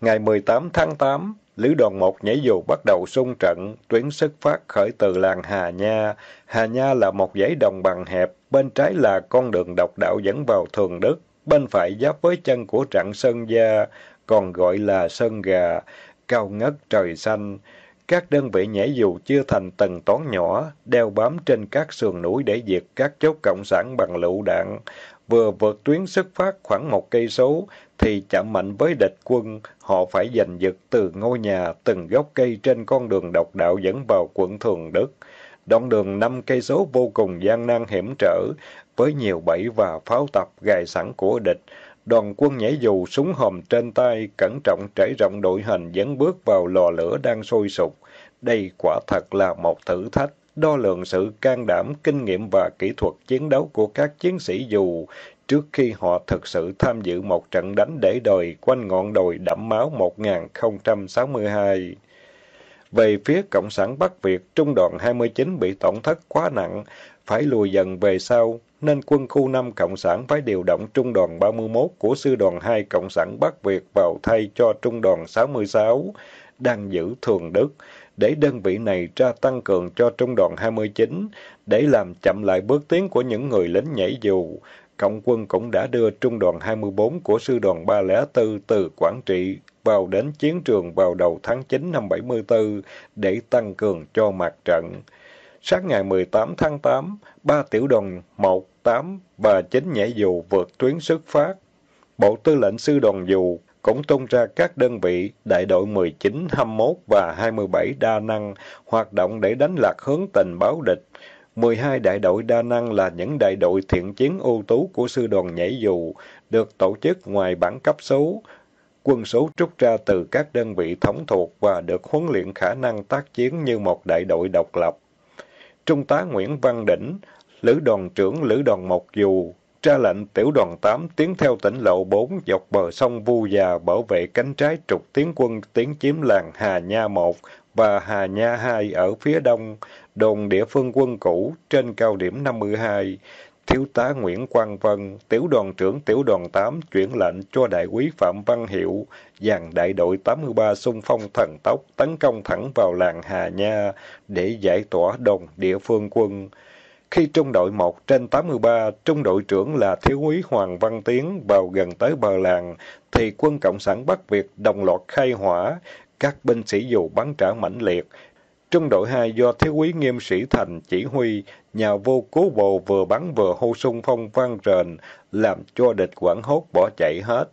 Ngày 18 tháng 8, Lữ đoàn 1 nhảy dù bắt đầu xung trận, tuyến xuất phát khởi từ làng Hà Nha. Hà Nha là một dãy đồng bằng hẹp, bên trái là con đường độc đạo dẫn vào Thường Đức, bên phải giáp với chân của trạng Sơn Gia, còn gọi là Sơn Gà, cao ngất trời xanh. Các đơn vị nhảy dù chưa thành từng toán nhỏ, đeo bám trên các sườn núi để diệt các chốt cộng sản bằng lựu đạn. Vừa vượt tuyến xuất phát khoảng một cây số, thì chạm mạnh với địch quân, họ phải giành giật từ ngôi nhà, từng gốc cây trên con đường độc đạo dẫn vào quận Thường Đức. Đoạn đường năm cây số vô cùng gian nan hiểm trở, với nhiều bẫy và pháo tập gài sẵn của địch. Đoàn quân nhảy dù súng hòm trên tay, cẩn trọng trải rộng đội hình dẫn bước vào lò lửa đang sôi sục. Đây quả thật là một thử thách, đo lường sự can đảm, kinh nghiệm và kỹ thuật chiến đấu của các chiến sĩ dù trước khi họ thực sự tham dự một trận đánh để đời quanh ngọn đồi đẫm máu 1062. Về phía Cộng sản Bắc Việt, trung đoàn 29 bị tổn thất quá nặng, phải lùi dần về sau, nên quân khu 5 Cộng sản phải điều động trung đoàn 31 của sư đoàn 2 Cộng sản Bắc Việt vào thay cho trung đoàn 66 đang giữ Thường Đức, để đơn vị này ra tăng cường cho trung đoàn 29, để làm chậm lại bước tiến của những người lính nhảy dù, Cộng quân cũng đã đưa trung đoàn 24 của sư đoàn 304 từ Quảng Trị vào đến chiến trường vào đầu tháng 9 năm 74 để tăng cường cho mặt trận. Sáng ngày 18 tháng 8, ba tiểu đoàn 1, 8 và 9 nhảy dù vượt tuyến xuất phát. Bộ tư lệnh sư đoàn dù cũng tung ra các đơn vị đại đội 19, 21 và 27 đa năng hoạt động để đánh lạc hướng tình báo địch 12 đại đội đa năng là những đại đội thiện chiến ưu tú của sư đoàn nhảy dù, được tổ chức ngoài bản cấp số, quân số trút ra từ các đơn vị thống thuộc và được huấn luyện khả năng tác chiến như một đại đội độc lập. Trung tá Nguyễn Văn Đỉnh, lữ đoàn trưởng lữ đoàn một dù, ra lệnh tiểu đoàn 8 tiến theo tỉnh lộ 4 dọc bờ sông Vu Già bảo vệ cánh trái trục tiến quân tiến chiếm làng Hà Nha 1 và Hà Nha 2 ở phía đông, đồn địa phương quân cũ trên cao điểm 52, thiếu tá Nguyễn Quang Vân, tiểu đoàn trưởng tiểu đoàn 8 chuyển lệnh cho đại quý Phạm Văn Hiệu dàn đại đội 83 xung phong thần tốc tấn công thẳng vào làng Hà Nha để giải tỏa đồn địa phương quân. Khi trung đội 1 trên 83, trung đội trưởng là thiếu úy Hoàng Văn Tiến vào gần tới bờ làng, thì quân Cộng sản Bắc Việt đồng loạt khai hỏa, các binh sĩ dù bắn trả mãnh liệt, Trung đội 2 do Thiếu quý Nghiêm Sĩ Thành chỉ huy, nhà vô cố bồ vừa bắn vừa hô xung phong vang rền, làm cho địch quảng hốt bỏ chạy hết.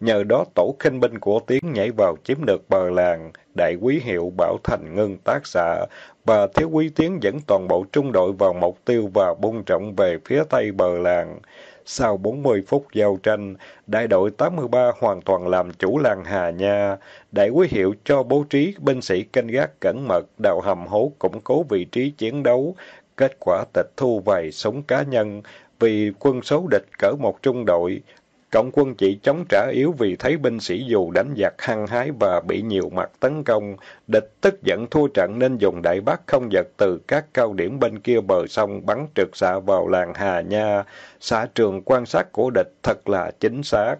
Nhờ đó tổ khinh binh của Tiến nhảy vào chiếm được bờ làng, đại quý hiệu Bảo Thành ngưng tác xạ, và Thiếu quý Tiến dẫn toàn bộ trung đội vào mục tiêu và bung trọng về phía tây bờ làng. Sau 40 phút giao tranh, đại đội 83 hoàn toàn làm chủ làng Hà Nha. Đại quý hiệu cho bố trí binh sĩ canh gác cẩn mật, đào hầm hố củng cố vị trí chiến đấu. Kết quả tịch thu vài súng cá nhân, vì quân số địch cỡ một trung đội, Cộng quân chỉ chống trả yếu vì thấy binh sĩ dù đánh giặc hăng hái và bị nhiều mặt tấn công. Địch tức giận thua trận nên dùng đại bác không giật từ các cao điểm bên kia bờ sông bắn trực xạ vào làng Hà Nha. Xã trường quan sát của địch thật là chính xác.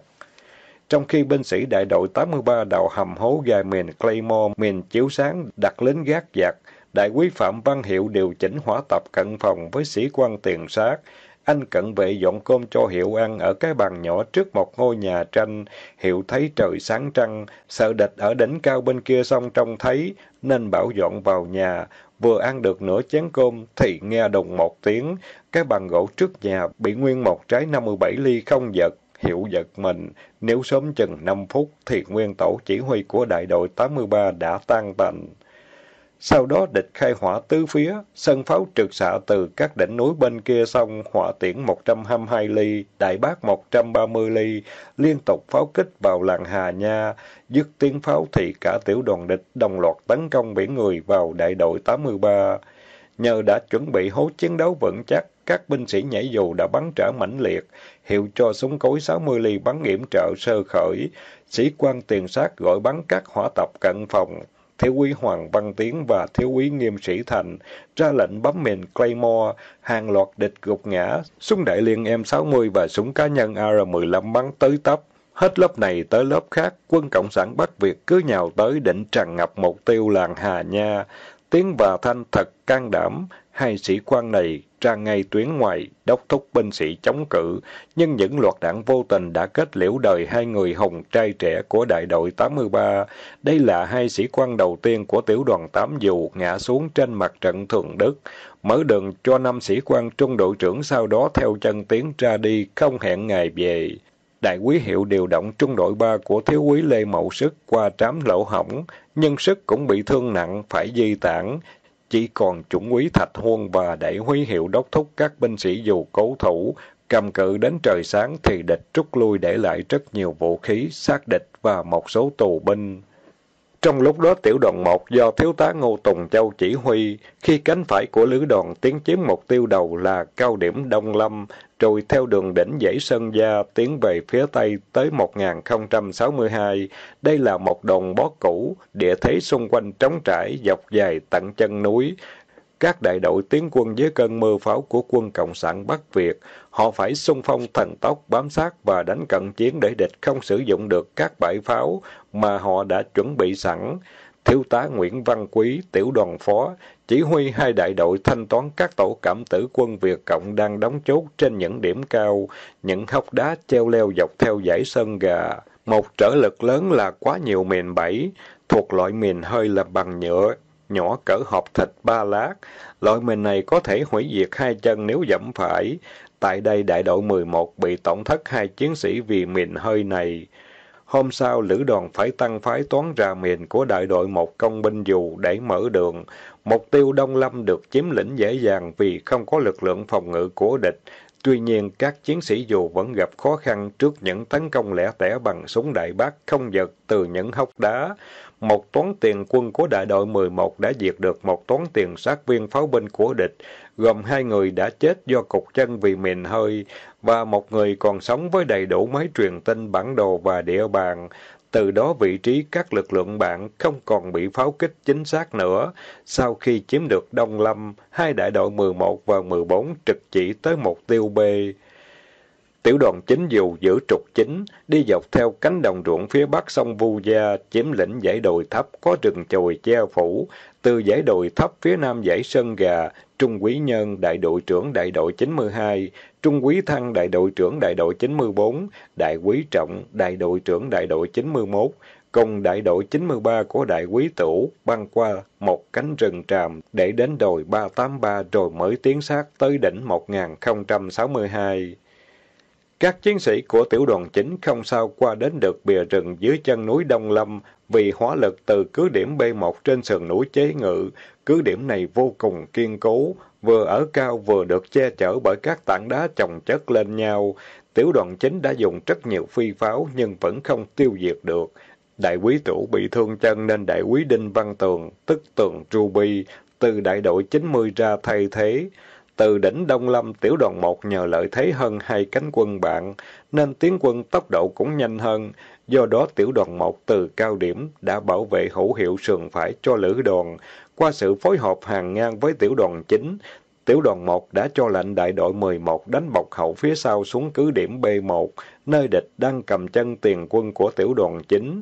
Trong khi binh sĩ đại đội 83 đào hầm hố gài miền Claymore, miền chiếu sáng đặt lính gác giặc, đại quý Phạm Văn Hiệu điều chỉnh hỏa tập cận phòng với sĩ quan tiền sát, anh cận vệ dọn cơm cho Hiệu ăn ở cái bàn nhỏ trước một ngôi nhà tranh. Hiệu thấy trời sáng trăng, sợ địch ở đỉnh cao bên kia sông trông thấy, nên bảo dọn vào nhà. Vừa ăn được nửa chén cơm thì nghe đồng một tiếng, cái bàn gỗ trước nhà bị nguyên một trái 57 ly không giật. Hiệu giật mình, nếu sớm chừng 5 phút thì nguyên tổ chỉ huy của đại đội 83 đã tan tành. Sau đó địch khai hỏa tứ phía, sân pháo trượt xạ từ các đỉnh núi bên kia xong, hỏa tiễn 122 ly, đại bác 130 ly, liên tục pháo kích vào làng Hà Nha. Dứt tiếng pháo thì cả tiểu đoàn địch đồng loạt tấn công biển người vào đại đội 83. Nhờ đã chuẩn bị hố chiến đấu vững chắc, các binh sĩ nhảy dù đã bắn trả mãnh liệt, hiệu cho súng cối 60 ly bắn nghiệm trợ sơ khởi. Sĩ quan tiền sát gọi bắn các hỏa tập cận phòng, Thiếu úy Hoàng Văn Tiến và Thiếu úy Nghiêm Sĩ Thành ra lệnh bấm mìn Claymore, hàng loạt địch gục ngã, súng đại liên M60 và súng cá nhân AR-15 bắn tới tấp. Hết lớp này tới lớp khác, quân Cộng sản Bắc Việt cứ nhào tới định tràn ngập mục tiêu làng Hà Nha. Tiến và Thanh thật can đảm, hai sĩ quan này ra ngay tuyến ngoài, đốc thúc binh sĩ chống cự, nhưng những loạt đảng vô tình đã kết liễu đời hai người hồng trai trẻ của đại đội 83. Đây là hai sĩ quan đầu tiên của tiểu đoàn 8 dù ngã xuống trên mặt trận thượng Đức, mở đường cho năm sĩ quan trung đội trưởng sau đó theo chân tiến ra đi, không hẹn ngày về. Đại quý hiệu điều động trung đội 3 của thiếu quý Lê Mậu Sức qua trám lỗ hỏng, nhân sức cũng bị thương nặng, phải di tản. Chỉ còn chủng úy Thạch Huân và đại huy hiệu đốc thúc các binh sĩ dù cố thủ, cầm cự đến trời sáng thì địch rút lui để lại rất nhiều vũ khí, xác địch và một số tù binh. Trong lúc đó tiểu đoàn 1 do thiếu tá Ngô Tùng Châu chỉ huy, khi cánh phải của lữ đoàn tiến chiếm mục tiêu đầu là cao điểm Đông Lâm, rồi theo đường đỉnh dãy Sơn Gia tiến về phía Tây tới 1062. Đây là một đồn bó cũ, địa thế xung quanh trống trải, dọc dài tận chân núi. Các đại đội tiến quân dưới cơn mưa pháo của quân Cộng sản Bắc Việt, họ phải xung phong thần tốc bám sát và đánh cận chiến để địch không sử dụng được các bãi pháo mà họ đã chuẩn bị sẵn thiếu tá Nguyễn Văn Quý, tiểu đoàn phó, chỉ huy hai đại đội thanh toán các tổ cảm tử quân Việt Cộng đang đóng chốt trên những điểm cao, những hốc đá treo leo dọc theo dãy sơn gà. Một trở lực lớn là quá nhiều mền bẫy, thuộc loại mền hơi là bằng nhựa, nhỏ cỡ hộp thịt ba lát. Loại mền này có thể hủy diệt hai chân nếu dẫm phải. Tại đây đại đội 11 bị tổn thất hai chiến sĩ vì mền hơi này. Hôm sau, lữ đoàn phải tăng phái toán ra miền của đại đội một công binh dù để mở đường. Mục tiêu Đông Lâm được chiếm lĩnh dễ dàng vì không có lực lượng phòng ngự của địch. Tuy nhiên, các chiến sĩ dù vẫn gặp khó khăn trước những tấn công lẻ tẻ bằng súng đại bác không giật từ những hốc đá. Một toán tiền quân của đại đội 11 đã diệt được một toán tiền sát viên pháo binh của địch, gồm hai người đã chết do cục chân vì mìn hơi, và một người còn sống với đầy đủ máy truyền tin bản đồ và địa bàn. Từ đó vị trí các lực lượng bạn không còn bị pháo kích chính xác nữa. Sau khi chiếm được Đông Lâm, hai đại đội 11 và 14 trực chỉ tới mục tiêu B. Tiểu đoàn chính dù giữ trục chính, đi dọc theo cánh đồng ruộng phía bắc sông Vu Gia, chiếm lĩnh dãy đồi thấp có rừng chồi che phủ, từ dãy đồi thấp phía nam dãy Sơn Gà, Trung Quý Nhân, đại đội trưởng đại đội 92, Trung quý Thăng, đại đội trưởng đại đội 94, đại quý Trọng, đại đội trưởng đại đội 91, cùng đại đội 93 của đại quý Tửu băng qua một cánh rừng tràm để đến đồi 383 rồi mới tiến sát tới đỉnh 1062. Các chiến sĩ của tiểu đoàn chính không sao qua đến được bìa rừng dưới chân núi Đông Lâm vì hỏa lực từ cứ điểm B1 trên sườn núi chế ngự. Cứ điểm này vô cùng kiên cố, vừa ở cao vừa được che chở bởi các tảng đá chồng chất lên nhau. Tiểu đoàn chính đã dùng rất nhiều phi pháo nhưng vẫn không tiêu diệt được. Đại quý tủ bị thương chân nên đại quý Đinh Văn Tường, tức Tường Bi từ đại đội 90 ra thay thế. Từ đỉnh Đông Lâm, tiểu đoàn một nhờ lợi thế hơn hai cánh quân bạn, nên tiến quân tốc độ cũng nhanh hơn. Do đó tiểu đoàn một từ cao điểm đã bảo vệ hữu hiệu sườn phải cho lữ đoàn. Qua sự phối hợp hàng ngang với tiểu đoàn chính tiểu đoàn 1 đã cho lệnh đại đội 11 đánh bọc hậu phía sau xuống cứ điểm B1, nơi địch đang cầm chân tiền quân của tiểu đoàn 9.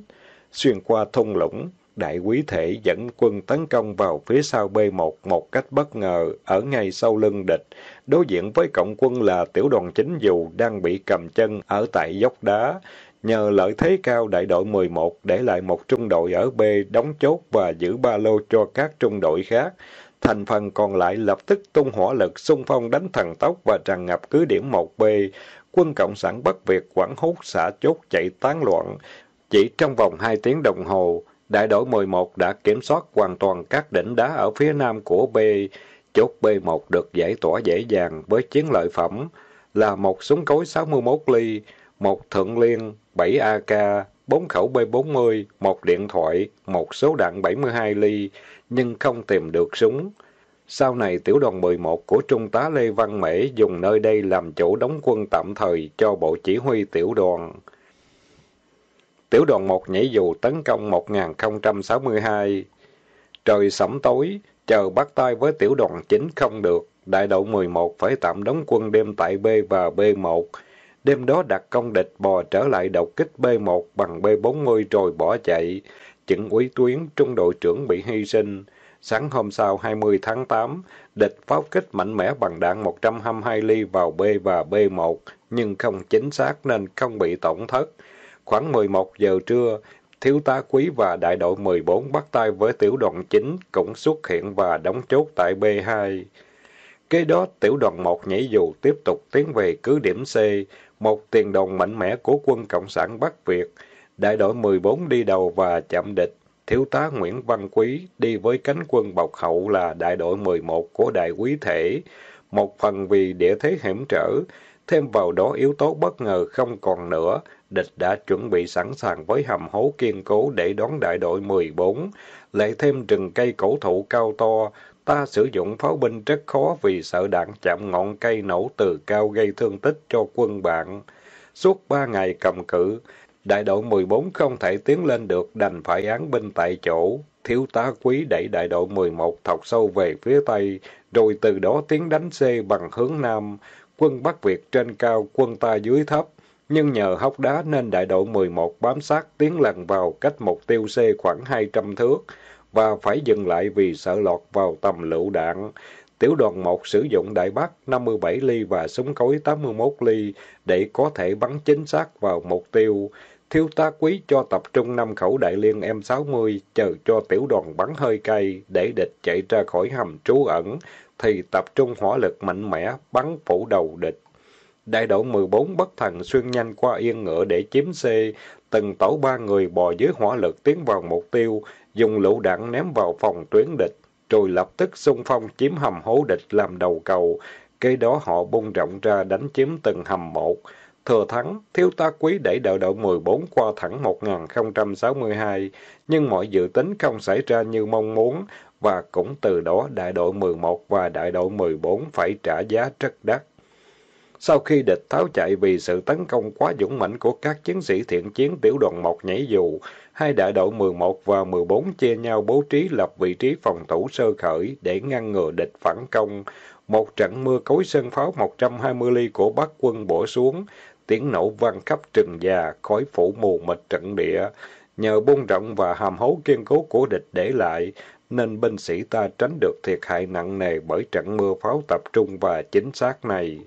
Xuyên qua thung lũng, đại quý thể dẫn quân tấn công vào phía sau B1 một cách bất ngờ, ở ngay sau lưng địch. Đối diện với cộng quân là tiểu đoàn chính dù đang bị cầm chân ở tại dốc đá. Nhờ lợi thế cao đại đội 11 để lại một trung đội ở B đóng chốt và giữ ba lô cho các trung đội khác. Thành phần còn lại lập tức tung hỏa lực xung phong đánh thần tốc và tràn ngập cứ điểm 1B. Quân Cộng sản Bắc Việt quảng hút xả chốt chạy tán loạn. Chỉ trong vòng 2 tiếng đồng hồ, Đại đội 11 đã kiểm soát hoàn toàn các đỉnh đá ở phía nam của B. Chốt B1 được giải tỏa dễ dàng với chiến lợi phẩm là một súng cối 61 ly, một thượng liên, 7 AK, 4 khẩu B40, một điện thoại, một số đạn 72 ly, nhưng không tìm được súng. Sau này tiểu đoàn 11 của Trung tá Lê Văn Mễ dùng nơi đây làm chỗ đóng quân tạm thời cho bộ chỉ huy tiểu đoàn. Tiểu đoàn 1 nhảy dù tấn công 1062. Trời sẫm tối, chờ bắt tay với tiểu đoàn 9 không được, đại đội 11 phải tạm đóng quân đêm tại B và B1. Đêm đó đặt công địch bò trở lại đột kích B1 bằng B4 ngôi rồi bỏ chạy. Chững úy tuyến, trung đội trưởng bị hy sinh. Sáng hôm sau 20 tháng 8, địch pháo kích mạnh mẽ bằng đạn 122 ly vào B và B1, nhưng không chính xác nên không bị tổn thất. Khoảng 11 giờ trưa, thiếu tá quý và đại đội 14 bắt tay với tiểu đoàn 9 cũng xuất hiện và đóng chốt tại B2. Kế đó, tiểu đoàn 1 nhảy dù tiếp tục tiến về cứ điểm C, một tiền đồn mạnh mẽ của quân Cộng sản Bắc Việt. Đại đội 14 đi đầu và chạm địch. Thiếu tá Nguyễn Văn Quý đi với cánh quân bọc hậu là đại đội 11 của đại quý thể, một phần vì địa thế hiểm trở, thêm vào đó yếu tố bất ngờ không còn nữa, địch đã chuẩn bị sẵn sàng với hầm hố kiên cố để đón đại đội 14, lại thêm rừng cây cổ thụ cao to, ta sử dụng pháo binh rất khó vì sợ đạn chạm ngọn cây nổ từ cao gây thương tích cho quân bạn. Suốt ba ngày cầm cự, đại đội 14 không thể tiến lên được đành phải án binh tại chỗ. Thiếu tá quý đẩy đại đội 11 thọc sâu về phía Tây, rồi từ đó tiến đánh C bằng hướng Nam quân Bắc Việt trên cao, quân ta dưới thấp. Nhưng nhờ hốc đá nên đại đội 11 bám sát tiến lần vào cách mục tiêu C khoảng 200 thước và phải dừng lại vì sợ lọt vào tầm lựu đạn. Tiểu đoàn 1 sử dụng đại bác 57 ly và súng cối 81 ly để có thể bắn chính xác vào mục tiêu. Thiếu tá quý cho tập trung năm khẩu đại liên M60 chờ cho tiểu đoàn bắn hơi cay để địch chạy ra khỏi hầm trú ẩn, thì tập trung hỏa lực mạnh mẽ bắn phủ đầu địch. Đại đội 14 bất thần xuyên nhanh qua yên ngựa để chiếm xe, từng tổ ba người bò dưới hỏa lực tiến vào mục tiêu, dùng lựu đạn ném vào phòng tuyến địch, rồi lập tức xung phong chiếm hầm hố địch làm đầu cầu, kế đó họ bung rộng ra đánh chiếm từng hầm một. Thừa thắng, thiếu tá quý đẩy đội đội 14 qua thẳng 1062, nhưng mọi dự tính không xảy ra như mong muốn, và cũng từ đó đại đội 11 và đại đội 14 phải trả giá rất đắt. Sau khi địch tháo chạy vì sự tấn công quá dũng mãnh của các chiến sĩ thiện chiến tiểu đoàn 1 nhảy dù, hai đại đội 11 và 14 chia nhau bố trí lập vị trí phòng thủ sơ khởi để ngăn ngừa địch phản công. Một trận mưa cối sơn pháo 120 ly của Bắc quân bổ xuống, tiếng nổ vang khắp rừng già, khói phủ mù mịt trận địa. Nhờ buôn rộng và hàm hấu kiên cố của địch để lại, nên binh sĩ ta tránh được thiệt hại nặng nề bởi trận mưa pháo tập trung và chính xác này.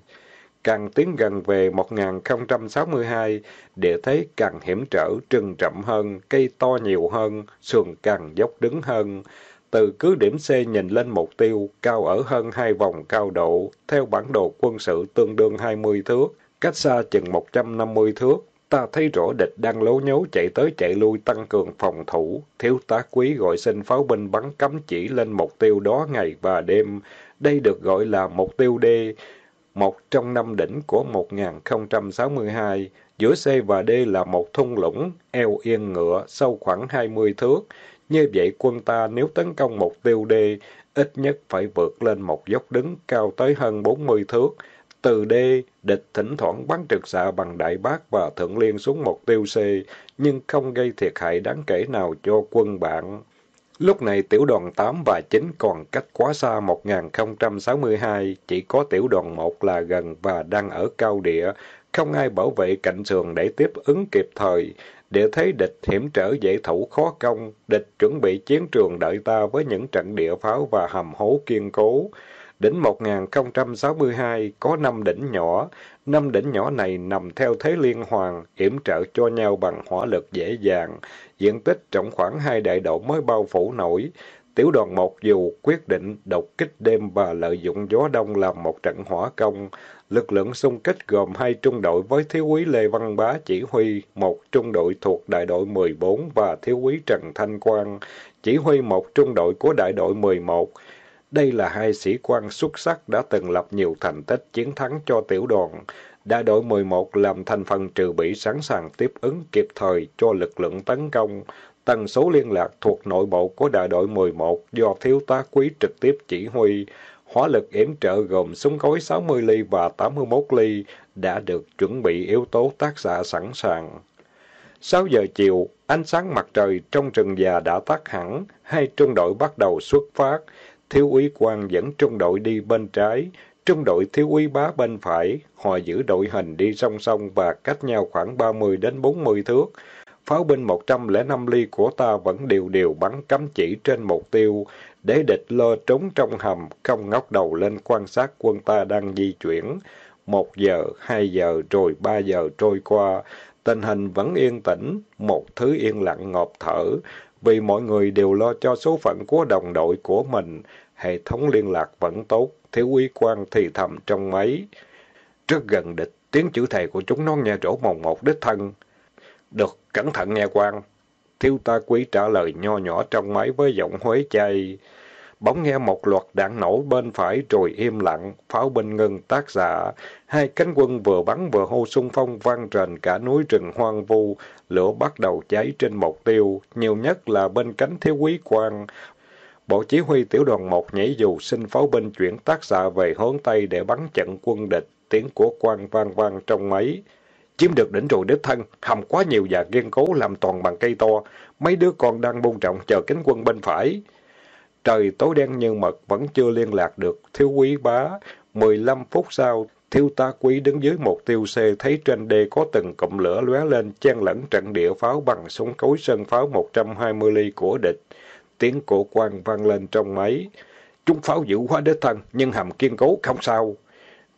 Càng tiến gần về 1062, địa thế càng hiểm trở, trừng rậm hơn, cây to nhiều hơn, sườn càng dốc đứng hơn. Từ cứ điểm C nhìn lên mục tiêu, cao ở hơn hai vòng cao độ, theo bản đồ quân sự tương đương 20 thước, cách xa chừng 150 thước, Ta thấy rõ địch đang lố nhố chạy tới chạy lui tăng cường phòng thủ, thiếu tá quý gọi xin pháo binh bắn cắm chỉ lên mục tiêu đó ngày và đêm. Đây được gọi là mục tiêu D, một trong năm đỉnh của 1062. Giữa C và D là một thung lũng, eo yên ngựa, sâu khoảng 20 thước. Như vậy quân ta nếu tấn công mục tiêu D, ít nhất phải vượt lên một dốc đứng cao tới hơn 40 thước từ D địch thỉnh thoảng bắn trực xạ bằng đại bác và thượng liên xuống mục tiêu C, nhưng không gây thiệt hại đáng kể nào cho quân bạn. Lúc này tiểu đoàn 8 và 9 còn cách quá xa 1062, chỉ có tiểu đoàn 1 là gần và đang ở cao địa, không ai bảo vệ cạnh sườn để tiếp ứng kịp thời. để thấy địch hiểm trở dễ thủ khó công, địch chuẩn bị chiến trường đợi ta với những trận địa pháo và hầm hố kiên cố. Đỉnh 1062 có năm đỉnh nhỏ, năm đỉnh nhỏ này nằm theo thế liên hoàn, yểm trợ cho nhau bằng hỏa lực dễ dàng, diện tích trọng khoảng hai đại độ mới bao phủ nổi. Tiểu đoàn một dù quyết định đột kích đêm và lợi dụng gió đông làm một trận hỏa công. Lực lượng xung kích gồm hai trung đội với thiếu úy Lê Văn Bá chỉ huy, một trung đội thuộc đại đội 14 và thiếu úy Trần Thanh Quang, chỉ huy một trung đội của đại đội 11. Đây là hai sĩ quan xuất sắc đã từng lập nhiều thành tích chiến thắng cho tiểu đoàn. Đại đội 11 làm thành phần trừ bị sẵn sàng tiếp ứng kịp thời cho lực lượng tấn công. Tần số liên lạc thuộc nội bộ của đại đội 11 do thiếu tá quý trực tiếp chỉ huy. Hóa lực yểm trợ gồm súng cối 60 ly và 81 ly đã được chuẩn bị yếu tố tác giả sẵn sàng. 6 giờ chiều, ánh sáng mặt trời trong rừng già đã tắt hẳn, hai trung đội bắt đầu xuất phát thiếu úy quan dẫn trung đội đi bên trái, trung đội thiếu úy bá bên phải, họ giữ đội hình đi song song và cách nhau khoảng 30 đến 40 thước. Pháo binh 105 ly của ta vẫn đều đều bắn cắm chỉ trên mục tiêu, để địch lơ trốn trong hầm, không ngóc đầu lên quan sát quân ta đang di chuyển. Một giờ, hai giờ, rồi ba giờ trôi qua, tình hình vẫn yên tĩnh, một thứ yên lặng ngọt thở, vì mọi người đều lo cho số phận của đồng đội của mình. Hệ thống liên lạc vẫn tốt, thiếu uy quan thì thầm trong máy. Rất gần địch, tiếng chữ thầy của chúng nó nghe rỗ mồng một đích thân. Được, cẩn thận nghe quan. Thiếu ta quý trả lời nho nhỏ trong máy với giọng huế chay. Bỗng nghe một loạt đạn nổ bên phải rồi im lặng, pháo binh ngừng tác giả. Hai cánh quân vừa bắn vừa hô xung phong vang rền cả núi rừng hoang vu, lửa bắt đầu cháy trên mục tiêu, nhiều nhất là bên cánh thiếu quý quan. Bộ chỉ huy tiểu đoàn một nhảy dù xin pháo binh chuyển tác giả về hướng Tây để bắn chặn quân địch, tiếng của quan vang vang trong máy. Chiếm được đỉnh rồi đích thân, hầm quá nhiều và kiên cố làm toàn bằng cây to, mấy đứa con đang bung trọng chờ cánh quân bên phải. Trời tối đen như mực vẫn chưa liên lạc được, thiếu quý bá. 15 phút sau, thiếu tá quý đứng dưới một tiêu xe thấy trên đê có từng cụm lửa lóe lên chen lẫn trận địa pháo bằng súng cối sân pháo 120 ly của địch. Tiếng cổ quan vang lên trong máy. Chúng pháo dữ hóa đế thân, nhưng hầm kiên cố không sao.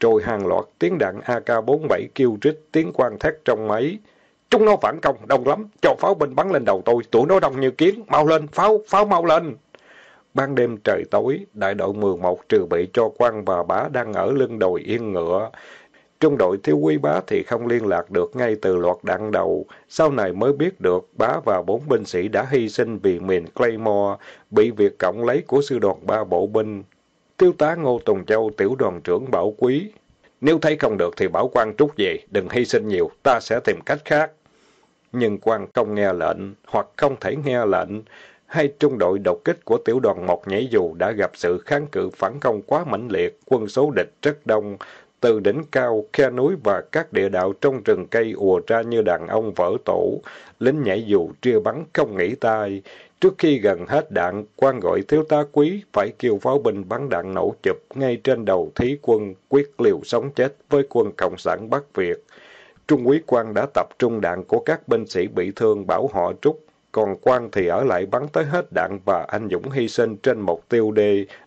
Rồi hàng loạt tiếng đạn AK-47 kêu rít tiếng quan thét trong máy. Chúng nó phản công, đông lắm, cho pháo binh bắn lên đầu tôi, tụi nó đông như kiến, mau lên, pháo, pháo mau lên. Ban đêm trời tối, đại đội 11 trừ bị cho quan và bá đang ở lưng đồi yên ngựa. Trung đội thiếu quý bá thì không liên lạc được ngay từ loạt đạn đầu. Sau này mới biết được bá và bốn binh sĩ đã hy sinh vì miền Claymore, bị việc cộng lấy của sư đoàn ba bộ binh. tiêu tá Ngô Tùng Châu, tiểu đoàn trưởng Bảo Quý. Nếu thấy không được thì bảo quan trút về, đừng hy sinh nhiều, ta sẽ tìm cách khác. Nhưng quan không nghe lệnh, hoặc không thể nghe lệnh. Hai trung đội độc kích của tiểu đoàn một nhảy dù đã gặp sự kháng cự phản công quá mãnh liệt, quân số địch rất đông. Từ đỉnh cao, khe núi và các địa đạo trong rừng cây ùa ra như đàn ông vỡ tổ. Lính nhảy dù chưa bắn không nghỉ tay. Trước khi gần hết đạn, quan gọi thiếu tá quý phải kêu pháo binh bắn đạn nổ chụp ngay trên đầu thí quân, quyết liều sống chết với quân Cộng sản Bắc Việt. Trung úy quan đã tập trung đạn của các binh sĩ bị thương bảo họ rút còn quan thì ở lại bắn tới hết đạn và anh dũng hy sinh trên mục tiêu D.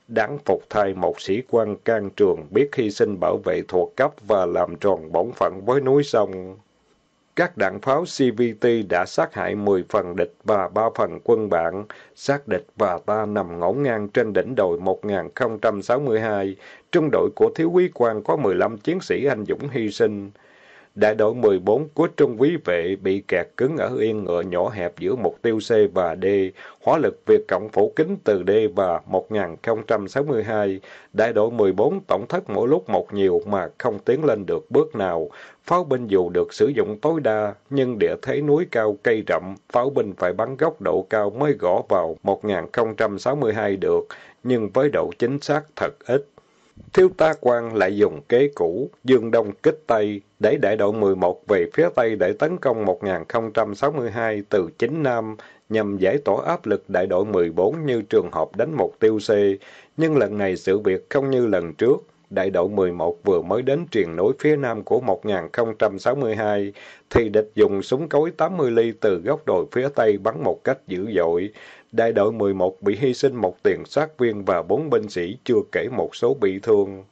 Đáng phục thay một sĩ quan can trường biết hy sinh bảo vệ thuộc cấp và làm tròn bổn phận với núi sông. Các đạn pháo CVT đã sát hại 10 phần địch và 3 phần quân bạn. Sát địch và ta nằm ngổn ngang trên đỉnh đồi 1062. Trung đội của Thiếu Quý quan có 15 chiến sĩ anh dũng hy sinh. Đại đội 14 của trung quý vệ bị kẹt cứng ở yên ngựa nhỏ hẹp giữa mục tiêu C và D, hóa lực việc Cộng phủ kính từ D và 1062. Đại đội 14 tổng thất mỗi lúc một nhiều mà không tiến lên được bước nào. Pháo binh dù được sử dụng tối đa, nhưng địa thế núi cao cây rậm, pháo binh phải bắn góc độ cao mới gõ vào 1062 được, nhưng với độ chính xác thật ít. Thiếu tá quan lại dùng kế cũ, dương đông kích Tây, để đại đội 11 về phía Tây để tấn công 1062 từ chính Nam, nhằm giải tỏa áp lực đại đội 14 như trường hợp đánh mục tiêu C. Nhưng lần này sự việc không như lần trước. Đại đội 11 vừa mới đến triền núi phía nam của 1062, thì địch dùng súng cối 80 ly từ góc đồi phía Tây bắn một cách dữ dội. Đại đội 11 bị hy sinh một tiền sát viên và bốn binh sĩ, chưa kể một số bị thương.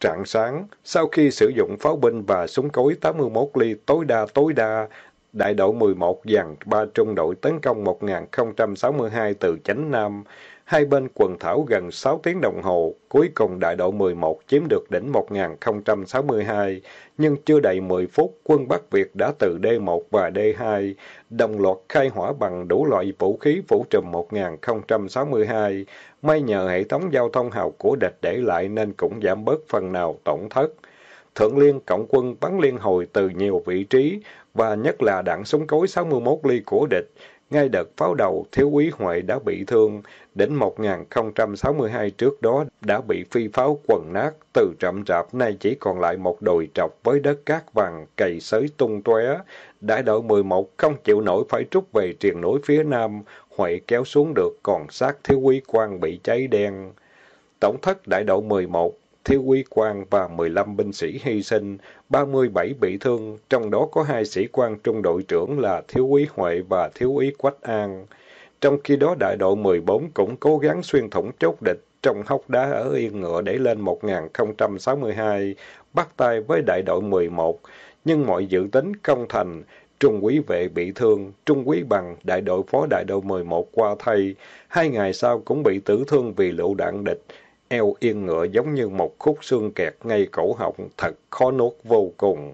Trạng sáng, sau khi sử dụng pháo binh và súng cối 81 ly tối đa tối đa, đại đội 11 dàn ba trung đội tấn công 1062 từ chánh Nam, hai bên quần thảo gần 6 tiếng đồng hồ, cuối cùng đại đội 11 chiếm được đỉnh 1062, nhưng chưa đầy 10 phút quân Bắc Việt đã từ D1 và D2 đồng loạt khai hỏa bằng đủ loại vũ khí vũ trùm 1062, may nhờ hệ thống giao thông hào của địch để lại nên cũng giảm bớt phần nào tổn thất. Thượng Liên Cộng quân bắn liên hồi từ nhiều vị trí, và nhất là đạn súng cối 61 ly của địch, ngay đợt pháo đầu, thiếu úy Huệ đã bị thương, đến 1062 trước đó đã bị phi pháo quần nát, từ rậm rạp nay chỉ còn lại một đồi trọc với đất cát vàng, cày sới tung tóe. Đại đội 11 không chịu nổi phải rút về triền nối phía nam, Huệ kéo xuống được còn xác thiếu úy quan bị cháy đen. Tổng thất đại đội 11 thiếu úy quan và 15 binh sĩ hy sinh, 37 bị thương, trong đó có hai sĩ quan trung đội trưởng là thiếu úy Huệ và thiếu úy Quách An. Trong khi đó đại đội 14 cũng cố gắng xuyên thủng chốt địch trong hốc đá ở Yên Ngựa để lên 1062, bắt tay với đại đội 11, nhưng mọi dự tính không thành, Trung quý vệ bị thương, Trung quý bằng, đại đội phó đại đội 11 qua thay, hai ngày sau cũng bị tử thương vì lựu đạn địch, heo yên ngựa giống như một khúc xương kẹt ngay cổ họng, thật khó nuốt vô cùng.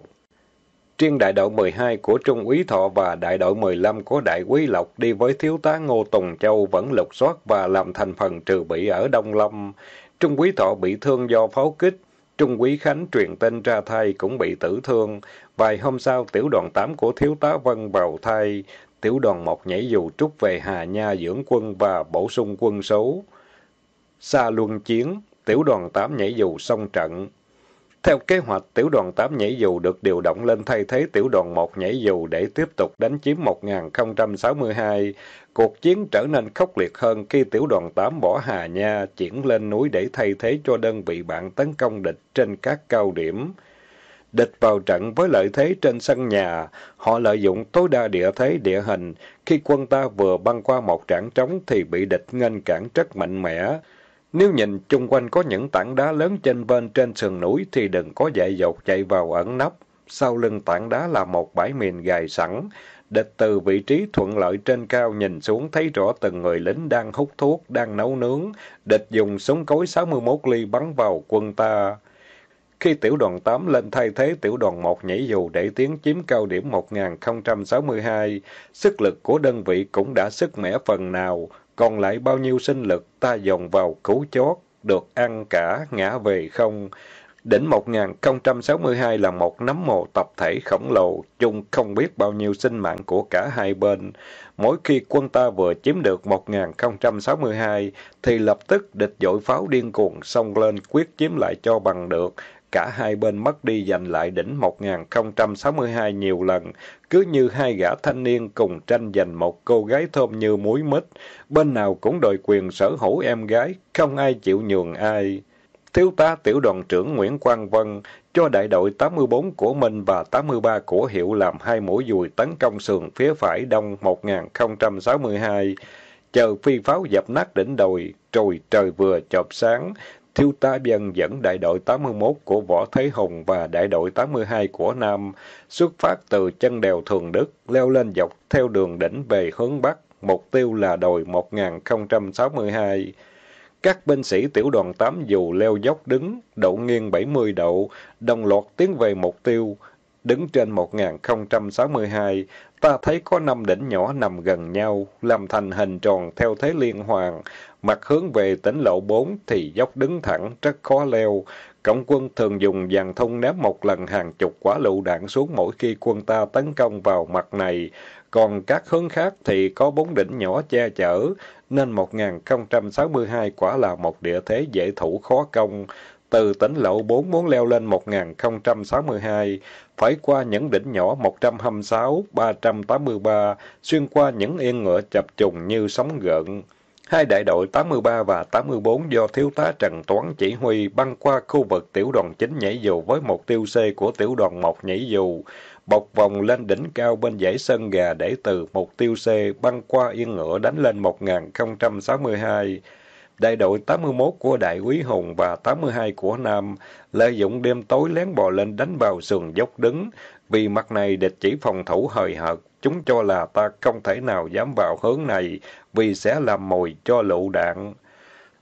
Triên đại đội 12 của Trung úy Thọ và đại đội 15 của Đại úy Lộc đi với thiếu tá Ngô Tùng Châu vẫn lục soát và làm thành phần trừ bị ở Đông Lâm. Trung úy Thọ bị thương do pháo kích, Trung úy Khánh truyền tin ra thai cũng bị tử thương. Vài hôm sau, tiểu đoàn 8 của thiếu tá Vân vào thai, tiểu đoàn 1 nhảy dù trúc về Hà Nha dưỡng quân và bổ sung quân số. Xa luân chiến, tiểu đoàn 8 nhảy dù xong trận. Theo kế hoạch, tiểu đoàn 8 nhảy dù được điều động lên thay thế tiểu đoàn 1 nhảy dù để tiếp tục đánh chiếm 1062. Cuộc chiến trở nên khốc liệt hơn khi tiểu đoàn 8 bỏ Hà Nha, chuyển lên núi để thay thế cho đơn vị bạn tấn công địch trên các cao điểm. Địch vào trận với lợi thế trên sân nhà, họ lợi dụng tối đa địa thế địa hình. Khi quân ta vừa băng qua một trảng trống thì bị địch ngăn cản rất mạnh mẽ. Nếu nhìn chung quanh có những tảng đá lớn trên bên trên sườn núi thì đừng có dạy dột chạy vào ẩn nấp. Sau lưng tảng đá là một bãi mìn gài sẵn. Địch từ vị trí thuận lợi trên cao nhìn xuống thấy rõ từng người lính đang hút thuốc, đang nấu nướng. Địch dùng súng cối 61 ly bắn vào quân ta. Khi tiểu đoàn 8 lên thay thế tiểu đoàn 1 nhảy dù để tiến chiếm cao điểm 1062, sức lực của đơn vị cũng đã sức mẻ phần nào, còn lại bao nhiêu sinh lực ta dồn vào cứu chót, được ăn cả, ngã về không. Đỉnh 1062 là một nấm mồ tập thể khổng lồ, chung không biết bao nhiêu sinh mạng của cả hai bên. Mỗi khi quân ta vừa chiếm được 1062, thì lập tức địch dội pháo điên cuồng xông lên quyết chiếm lại cho bằng được, Cả hai bên mất đi giành lại đỉnh 1062 nhiều lần, cứ như hai gã thanh niên cùng tranh giành một cô gái thơm như muối mít. Bên nào cũng đòi quyền sở hữu em gái, không ai chịu nhường ai. Thiếu tá tiểu đoàn trưởng Nguyễn Quang Vân cho đại đội 84 của mình và 83 của Hiệu làm hai mũi dùi tấn công sườn phía phải đông 1062 chờ phi pháo dập nát đỉnh đồi, rồi trời vừa chợp sáng, thiếu tá dân dẫn đại đội 81 của Võ Thế Hùng và đại đội 82 của Nam xuất phát từ chân đèo Thường Đức, leo lên dọc theo đường đỉnh về hướng Bắc, mục tiêu là đồi 1062. Các binh sĩ tiểu đoàn 8 dù leo dốc đứng, độ nghiêng 70 độ, đồng loạt tiến về mục tiêu, đứng trên 1062, Ta thấy có năm đỉnh nhỏ nằm gần nhau, làm thành hình tròn theo thế liên hoàn. Mặt hướng về tỉnh lộ 4 thì dốc đứng thẳng, rất khó leo. Cộng quân thường dùng dàn thông ném một lần hàng chục quả lựu đạn xuống mỗi khi quân ta tấn công vào mặt này. Còn các hướng khác thì có bốn đỉnh nhỏ che chở, nên 1062 quả là một địa thế dễ thủ khó công từ tỉnh lộ 4 muốn leo lên 1062, phải qua những đỉnh nhỏ 126, 383, xuyên qua những yên ngựa chập trùng như sóng gợn. Hai đại đội 83 và 84 do Thiếu tá Trần Toán chỉ huy băng qua khu vực tiểu đoàn chính nhảy dù với mục tiêu C của tiểu đoàn 1 nhảy dù, bọc vòng lên đỉnh cao bên dãy sân gà để từ mục tiêu C băng qua yên ngựa đánh lên 1062. Đại đội 81 của Đại quý Hùng và 82 của Nam lợi dụng đêm tối lén bò lên đánh vào sườn dốc đứng. Vì mặt này địch chỉ phòng thủ hời hợt, chúng cho là ta không thể nào dám vào hướng này vì sẽ làm mồi cho lựu đạn.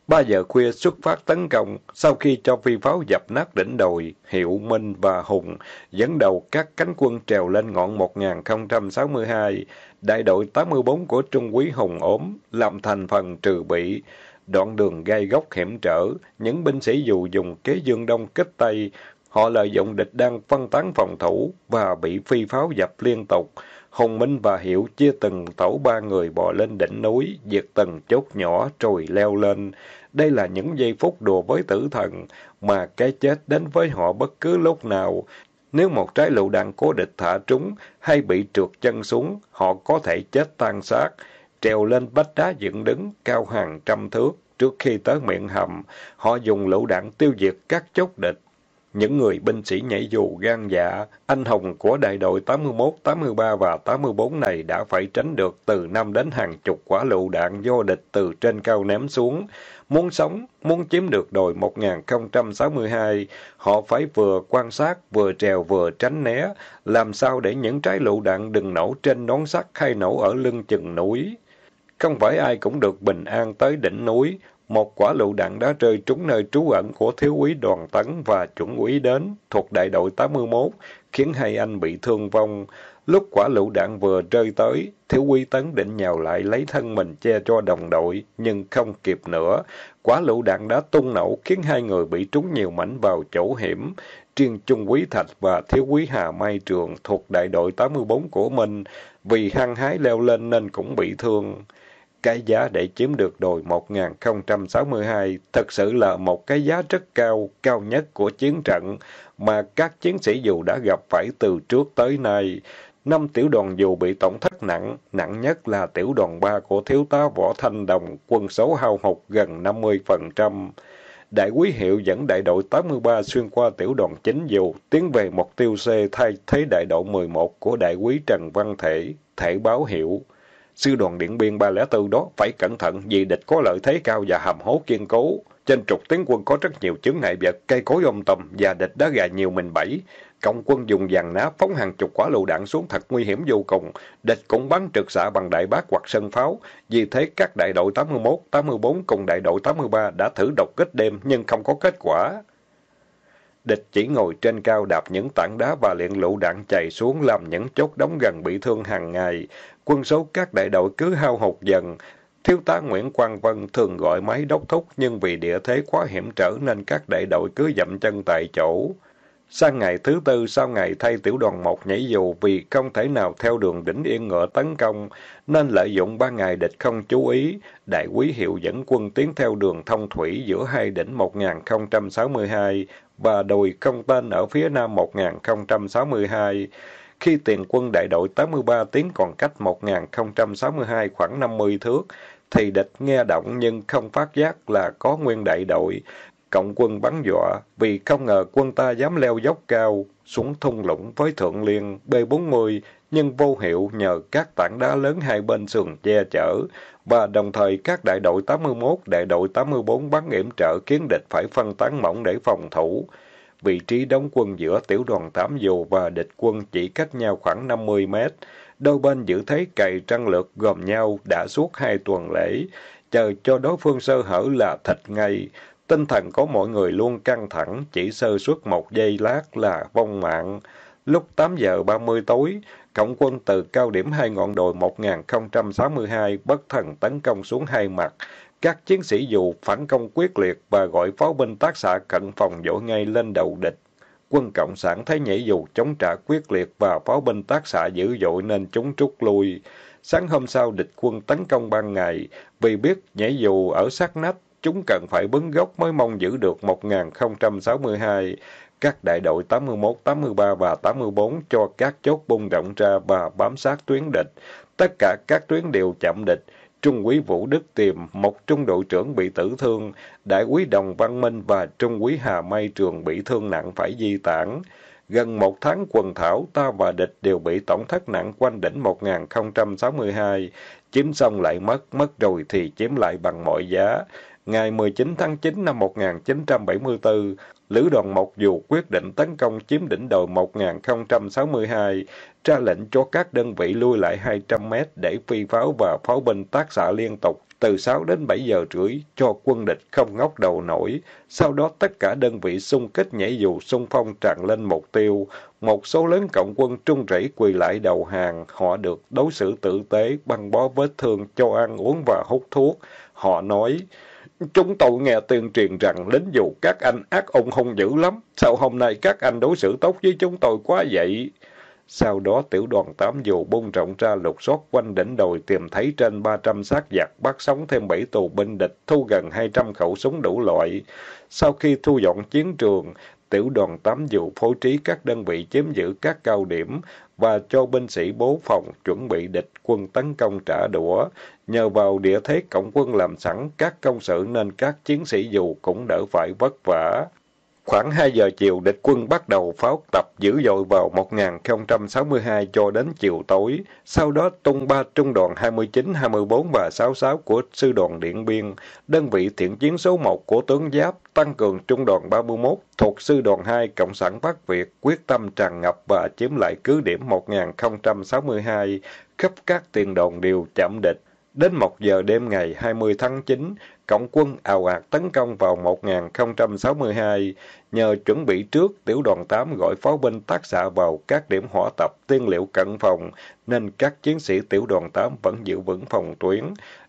Ba giờ khuya xuất phát tấn công, sau khi cho phi pháo dập nát đỉnh đồi, Hiệu Minh và Hùng dẫn đầu các cánh quân trèo lên ngọn 1062, đại đội 84 của Trung quý Hùng ốm, làm thành phần trừ bị. Đoạn đường gai góc hiểm trở, những binh sĩ dù dùng kế dương đông kích tay, họ lợi dụng địch đang phân tán phòng thủ và bị phi pháo dập liên tục. Hùng Minh và Hiểu chia từng tổ ba người bò lên đỉnh núi, diệt từng chốt nhỏ rồi leo lên. Đây là những giây phút đùa với tử thần, mà cái chết đến với họ bất cứ lúc nào. Nếu một trái lựu đạn cố địch thả trúng hay bị trượt chân xuống, họ có thể chết tan xác trèo lên bách đá dựng đứng cao hàng trăm thước. Trước khi tới miệng hầm, họ dùng lựu đạn tiêu diệt các chốt địch. Những người binh sĩ nhảy dù gan dạ, anh hùng của đại đội 81, 83 và 84 này đã phải tránh được từ năm đến hàng chục quả lựu đạn do địch từ trên cao ném xuống. Muốn sống, muốn chiếm được đồi 1062, họ phải vừa quan sát, vừa trèo vừa tránh né, làm sao để những trái lựu đạn đừng nổ trên nón sắt hay nổ ở lưng chừng núi. Không phải ai cũng được bình an tới đỉnh núi. Một quả lựu đạn đã rơi trúng nơi trú ẩn của thiếu úy đoàn tấn và chuẩn úy đến thuộc đại đội 81, khiến hai anh bị thương vong. Lúc quả lựu đạn vừa rơi tới, thiếu úy tấn định nhào lại lấy thân mình che cho đồng đội, nhưng không kịp nữa. Quả lựu đạn đã tung nổ khiến hai người bị trúng nhiều mảnh vào chỗ hiểm. Riêng Trung Quý Thạch và Thiếu Quý Hà Mai Trường thuộc đại đội 84 của mình, vì hăng hái leo lên nên cũng bị thương. Cái giá để chiếm được đồi 1062 thật sự là một cái giá rất cao, cao nhất của chiến trận mà các chiến sĩ dù đã gặp phải từ trước tới nay. Năm tiểu đoàn dù bị tổn thất nặng, nặng nhất là tiểu đoàn 3 của thiếu tá Võ Thanh Đồng, quân số hao hụt gần 50%. Đại quý hiệu dẫn đại đội 83 xuyên qua tiểu đoàn chính dù tiến về mục tiêu C thay thế đại đội 11 của đại quý Trần Văn Thể, thể báo hiệu. Sư đoàn Điện Biên 304 đó phải cẩn thận vì địch có lợi thế cao và hầm hố kiên cố. Trên trục tiến quân có rất nhiều chứng ngại vật, cây cối ôm tầm và địch đã gà nhiều mình bẫy. Cộng quân dùng dàn ná phóng hàng chục quả lựu đạn xuống thật nguy hiểm vô cùng. Địch cũng bắn trực xạ bằng đại bác hoặc sân pháo. Vì thế các đại đội 81, 84 cùng đại đội 83 đã thử đột kích đêm nhưng không có kết quả. Địch chỉ ngồi trên cao đạp những tảng đá và liện lựu đạn chạy xuống làm những chốt đóng gần bị thương hàng ngày quân số các đại đội cứ hao hụt dần. Thiếu tá Nguyễn Quang Vân thường gọi máy đốc thúc nhưng vì địa thế quá hiểm trở nên các đại đội cứ dậm chân tại chỗ. Sang ngày thứ tư sau ngày thay tiểu đoàn một nhảy dù vì không thể nào theo đường đỉnh yên ngựa tấn công, nên lợi dụng ba ngày địch không chú ý, đại quý hiệu dẫn quân tiến theo đường thông thủy giữa hai đỉnh 1062 và đồi không tên ở phía nam 1062 khi tiền quân đại đội 83 tiến còn cách 1062 khoảng 50 thước, thì địch nghe động nhưng không phát giác là có nguyên đại đội. Cộng quân bắn dọa, vì không ngờ quân ta dám leo dốc cao, xuống thung lũng với thượng liên B40, nhưng vô hiệu nhờ các tảng đá lớn hai bên sườn che chở, và đồng thời các đại đội 81, đại đội 84 bắn yểm trợ khiến địch phải phân tán mỏng để phòng thủ. Vị trí đóng quân giữa tiểu đoàn 8 dù và địch quân chỉ cách nhau khoảng 50 mét. Đôi bên giữ thế cày trăng lược gồm nhau đã suốt hai tuần lễ, chờ cho đối phương sơ hở là thịt ngay. Tinh thần có mọi người luôn căng thẳng, chỉ sơ suất một giây lát là vong mạng. Lúc 8 giờ 30 tối, Cộng quân từ cao điểm hai ngọn đồi 1062 bất thần tấn công xuống hai mặt, các chiến sĩ dù phản công quyết liệt và gọi pháo binh tác xạ cận phòng dỗ ngay lên đầu địch. Quân Cộng sản thấy nhảy dù chống trả quyết liệt và pháo binh tác xạ dữ dội nên chúng rút lui. Sáng hôm sau địch quân tấn công ban ngày, vì biết nhảy dù ở sát nách, chúng cần phải bứng gốc mới mong giữ được 1062. Các đại đội 81, 83 và 84 cho các chốt bung động ra và bám sát tuyến địch. Tất cả các tuyến đều chạm địch, Trung úy Vũ Đức tìm một trung đội trưởng bị tử thương, đại úy Đồng Văn Minh và trung úy Hà Mai Trường bị thương nặng phải di tản. Gần một tháng quần thảo, ta và địch đều bị tổng thất nặng quanh đỉnh 1062. Chiếm xong lại mất, mất rồi thì chiếm lại bằng mọi giá. Ngày 19 tháng 9 năm 1974, Lữ đoàn 1 dù quyết định tấn công chiếm đỉnh đồi 1062, ra lệnh cho các đơn vị lui lại 200 mét để phi pháo và pháo binh tác xạ liên tục từ 6 đến 7 giờ rưỡi cho quân địch không ngóc đầu nổi. Sau đó tất cả đơn vị xung kích nhảy dù xung phong tràn lên mục tiêu. Một số lớn cộng quân trung rẫy quỳ lại đầu hàng. Họ được đối xử tử tế, băng bó vết thương, cho ăn uống và hút thuốc. Họ nói... Chúng tôi nghe tuyên truyền rằng lính dù các anh ác ôn hung dữ lắm. Sao hôm nay các anh đối xử tốt với chúng tôi quá vậy? Sau đó tiểu đoàn tám dù bung rộng ra lục soát quanh đỉnh đồi tìm thấy trên 300 xác giặc, bắt sống thêm 7 tù binh địch, thu gần 200 khẩu súng đủ loại. Sau khi thu dọn chiến trường, tiểu đoàn tám dù phối trí các đơn vị chiếm giữ các cao điểm và cho binh sĩ bố phòng chuẩn bị địch quân tấn công trả đũa. Nhờ vào địa thế cộng quân làm sẵn các công sự nên các chiến sĩ dù cũng đỡ phải vất vả. Khoảng 2 giờ chiều, địch quân bắt đầu pháo tập dữ dội vào 1062 cho đến chiều tối. Sau đó tung ba trung đoàn 29, 24 và 66 của sư đoàn Điện Biên, đơn vị thiện chiến số 1 của tướng Giáp, tăng cường trung đoàn 31 thuộc sư đoàn 2 Cộng sản Bắc Việt, quyết tâm tràn ngập và chiếm lại cứ điểm 1062, khắp các tiền đồn đều chạm địch. Đến 1 giờ đêm ngày 20 tháng 9, Cộng quân ào ạt tấn công vào 1062. Nhờ chuẩn bị trước, tiểu đoàn 8 gọi pháo binh tác xạ vào các điểm hỏa tập tiên liệu cận phòng, nên các chiến sĩ tiểu đoàn 8 vẫn giữ vững phòng tuyến.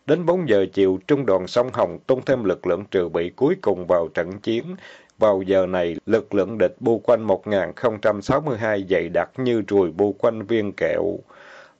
Đến 4 giờ chiều, trung đoàn sông Hồng tung thêm lực lượng trừ bị cuối cùng vào trận chiến. Vào giờ này, lực lượng địch bu quanh 1062 dày đặc như ruồi bu quanh viên kẹo.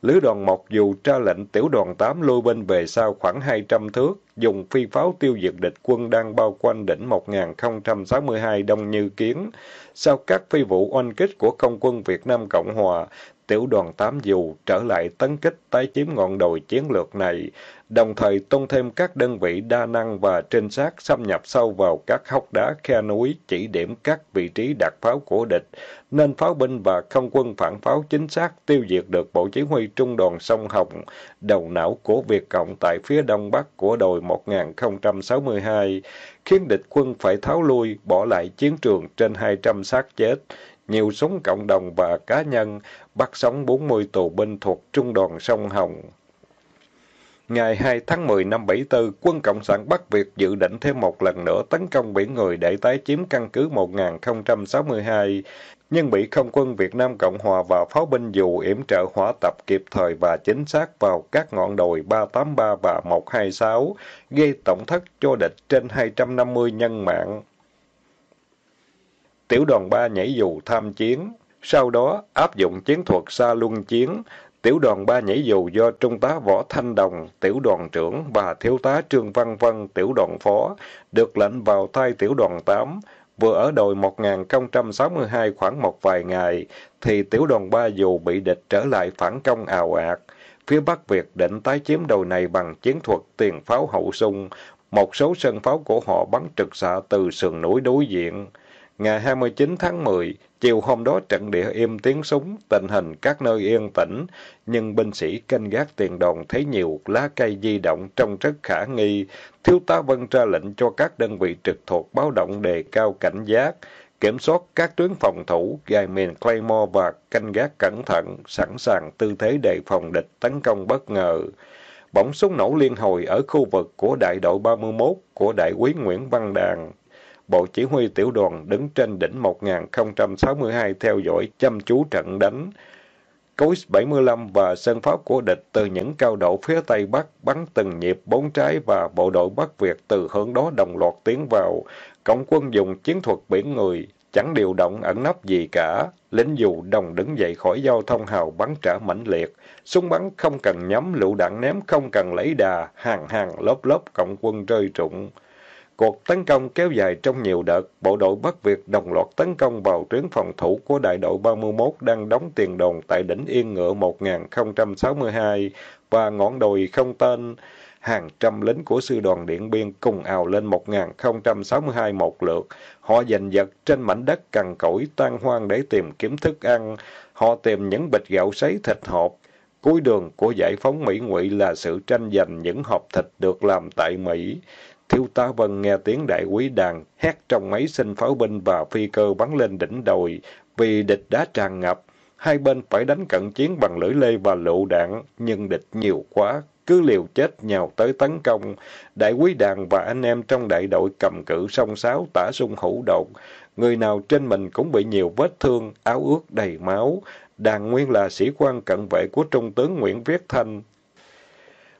Lữ đoàn 1 dù tra lệnh tiểu đoàn 8 lui binh về sau khoảng 200 thước, dùng phi pháo tiêu diệt địch quân đang bao quanh đỉnh 1062 Đông Như Kiến. Sau các phi vụ oanh kích của không quân Việt Nam Cộng Hòa, tiểu đoàn tám dù trở lại tấn kích tái chiếm ngọn đồi chiến lược này, đồng thời tung thêm các đơn vị đa năng và trinh sát xâm nhập sâu vào các hốc đá khe núi chỉ điểm các vị trí đặt pháo của địch, nên pháo binh và không quân phản pháo chính xác tiêu diệt được bộ chỉ huy trung đoàn sông Hồng, đầu não của Việt Cộng tại phía đông bắc của đồi 1062, khiến địch quân phải tháo lui, bỏ lại chiến trường trên 200 xác chết nhiều súng cộng đồng và cá nhân, bắt sống 40 tù binh thuộc trung đoàn sông Hồng. Ngày 2 tháng 10 năm 74, quân Cộng sản Bắc Việt dự định thêm một lần nữa tấn công biển người để tái chiếm căn cứ 1062, nhưng bị không quân Việt Nam Cộng Hòa và pháo binh dù yểm trợ hỏa tập kịp thời và chính xác vào các ngọn đồi 383 và 126, gây tổng thất cho địch trên 250 nhân mạng. Tiểu đoàn 3 nhảy dù tham chiến sau đó, áp dụng chiến thuật xa luân chiến, tiểu đoàn ba nhảy dù do Trung tá Võ Thanh Đồng, tiểu đoàn trưởng và thiếu tá Trương Văn Vân, tiểu đoàn phó, được lệnh vào thay tiểu đoàn tám vừa ở đồi 1062 khoảng một vài ngày, thì tiểu đoàn ba dù bị địch trở lại phản công ào ạt. Phía Bắc Việt định tái chiếm đồi này bằng chiến thuật tiền pháo hậu xung, một số sân pháo của họ bắn trực xạ từ sườn núi đối diện. Ngày 29 tháng 10, chiều hôm đó trận địa im tiếng súng, tình hình các nơi yên tĩnh, nhưng binh sĩ canh gác tiền đồn thấy nhiều lá cây di động trong rất khả nghi. Thiếu tá Vân ra lệnh cho các đơn vị trực thuộc báo động đề cao cảnh giác, kiểm soát các tuyến phòng thủ, gài miền Claymore và canh gác cẩn thận, sẵn sàng tư thế đề phòng địch tấn công bất ngờ bỗng súng nổ liên hồi ở khu vực của đại đội 31 của đại úy Nguyễn Văn Đàn bộ chỉ huy tiểu đoàn đứng trên đỉnh 1062 theo dõi chăm chú trận đánh. Cối 75 và sân pháp của địch từ những cao độ phía Tây Bắc bắn từng nhịp bốn trái và bộ đội Bắc Việt từ hướng đó đồng loạt tiến vào. Cộng quân dùng chiến thuật biển người, chẳng điều động ẩn nấp gì cả. Lính dù đồng đứng dậy khỏi giao thông hào bắn trả mãnh liệt. Súng bắn không cần nhắm, lựu đạn ném không cần lấy đà, hàng hàng lớp lớp cộng quân rơi rụng. Cuộc tấn công kéo dài trong nhiều đợt, bộ đội Bắc Việt đồng loạt tấn công vào tuyến phòng thủ của đại đội 31 đang đóng tiền đồn tại đỉnh Yên Ngựa 1062 và ngọn đồi không tên. Hàng trăm lính của sư đoàn Điện Biên cùng ào lên 1062 một lượt. Họ giành giật trên mảnh đất cằn cỗi tan hoang để tìm kiếm thức ăn. Họ tìm những bịch gạo sấy thịt hộp, cuối đường của giải phóng Mỹ ngụy là sự tranh giành những hộp thịt được làm tại Mỹ. Thiếu tá Vân nghe tiếng đại quý đàn, hét trong máy sinh pháo binh và phi cơ bắn lên đỉnh đồi, vì địch đã tràn ngập. Hai bên phải đánh cận chiến bằng lưỡi lê và lựu đạn, nhưng địch nhiều quá, cứ liều chết nhào tới tấn công. Đại quý đàn và anh em trong đại đội cầm cự song sáo tả sung hữu động Người nào trên mình cũng bị nhiều vết thương, áo ướt đầy máu. Đàn nguyên là sĩ quan cận vệ của Trung tướng Nguyễn Viết Thanh,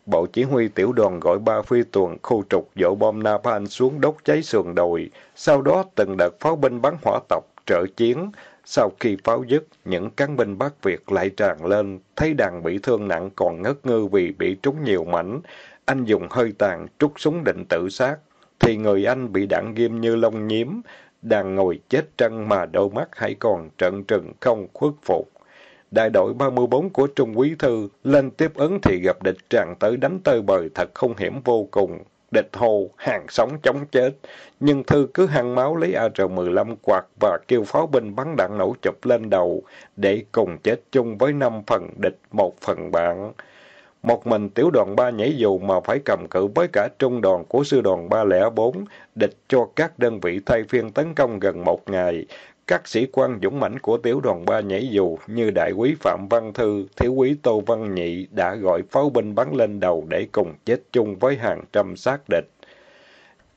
bộ chỉ huy tiểu đoàn gọi ba phi tuần khu trục dội bom napalm xuống đốt cháy sườn đồi, sau đó từng đợt pháo binh bắn hỏa tộc trợ chiến. Sau khi pháo dứt, những cán binh Bắc Việt lại tràn lên, thấy đàn bị thương nặng còn ngất ngư vì bị trúng nhiều mảnh. Anh dùng hơi tàn, trút súng định tự sát, thì người anh bị đạn ghim như lông nhiếm, đàn ngồi chết trăng mà đôi mắt hãy còn trận trừng không khuất phục. Đại đội 34 của Trung Quý Thư lên tiếp ứng thì gặp địch tràn tới đánh tơi bời thật không hiểm vô cùng. Địch hồ, hàng sống chống chết. Nhưng Thư cứ hăng máu lấy AR-15 quạt và kêu pháo binh bắn đạn nổ chụp lên đầu để cùng chết chung với năm phần địch một phần bạn. Một mình tiểu đoàn 3 nhảy dù mà phải cầm cự với cả trung đoàn của sư đoàn 304, địch cho các đơn vị thay phiên tấn công gần một ngày. Các sĩ quan dũng mãnh của tiểu đoàn ba nhảy dù như đại quý Phạm Văn Thư, thiếu quý Tô Văn Nhị đã gọi pháo binh bắn lên đầu để cùng chết chung với hàng trăm xác địch.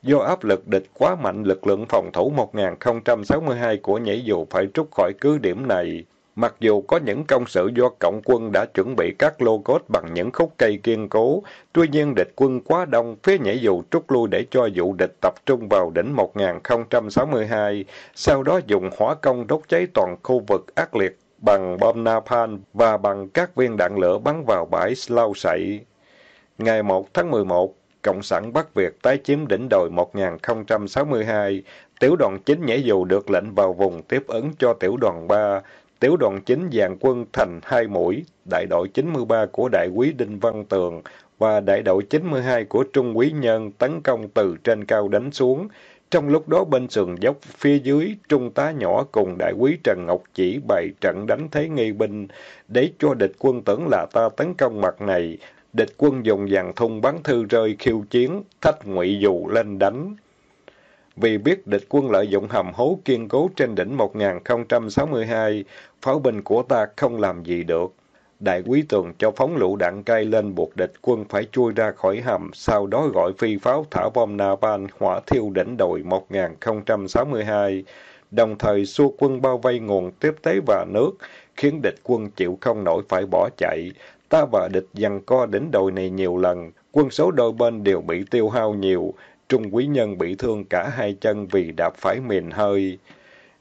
Do áp lực địch quá mạnh, lực lượng phòng thủ 1062 của nhảy dù phải rút khỏi cứ điểm này. Mặc dù có những công sự do cộng quân đã chuẩn bị các lô cốt bằng những khúc cây kiên cố, tuy nhiên địch quân quá đông, phía nhảy dù trút lui để cho vụ địch tập trung vào đỉnh 1062, sau đó dùng hỏa công đốt cháy toàn khu vực ác liệt bằng bom napalm và bằng các viên đạn lửa bắn vào bãi Lao Sậy. Ngày 1 tháng 11, Cộng sản Bắc Việt tái chiếm đỉnh đồi 1062, tiểu đoàn 9 nhảy dù được lệnh vào vùng tiếp ứng cho tiểu đoàn 3, Tiểu đoàn chính dàn quân thành hai mũi, đại đội 93 của đại quý Đinh Văn Tường và đại đội 92 của Trung Quý Nhân tấn công từ trên cao đánh xuống. Trong lúc đó bên sườn dốc phía dưới, trung tá nhỏ cùng đại quý Trần Ngọc chỉ bày trận đánh thế nghi binh để cho địch quân tưởng là ta tấn công mặt này. Địch quân dùng dàn thung bắn thư rơi khiêu chiến, thách ngụy dù lên đánh. Vì biết địch quân lợi dụng hầm hố kiên cố trên đỉnh 1062, pháo binh của ta không làm gì được. Đại quý tường cho phóng lũ đạn cay lên buộc địch quân phải chui ra khỏi hầm, sau đó gọi phi pháo thả bom Naval hỏa thiêu đỉnh đồi 1062, đồng thời xua quân bao vây nguồn tiếp tế và nước, khiến địch quân chịu không nổi phải bỏ chạy. Ta và địch giằng co đỉnh đồi này nhiều lần, quân số đôi bên đều bị tiêu hao nhiều, Trung quý nhân bị thương cả hai chân vì đạp phải miền hơi.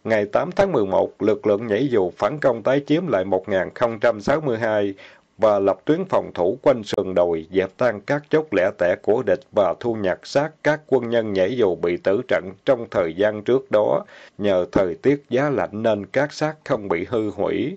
Ngày 8 tháng 11, lực lượng nhảy dù phản công tái chiếm lại 1062 và lập tuyến phòng thủ quanh sườn đồi dẹp tan các chốt lẻ tẻ của địch và thu nhặt xác các quân nhân nhảy dù bị tử trận trong thời gian trước đó. Nhờ thời tiết giá lạnh nên các xác không bị hư hủy.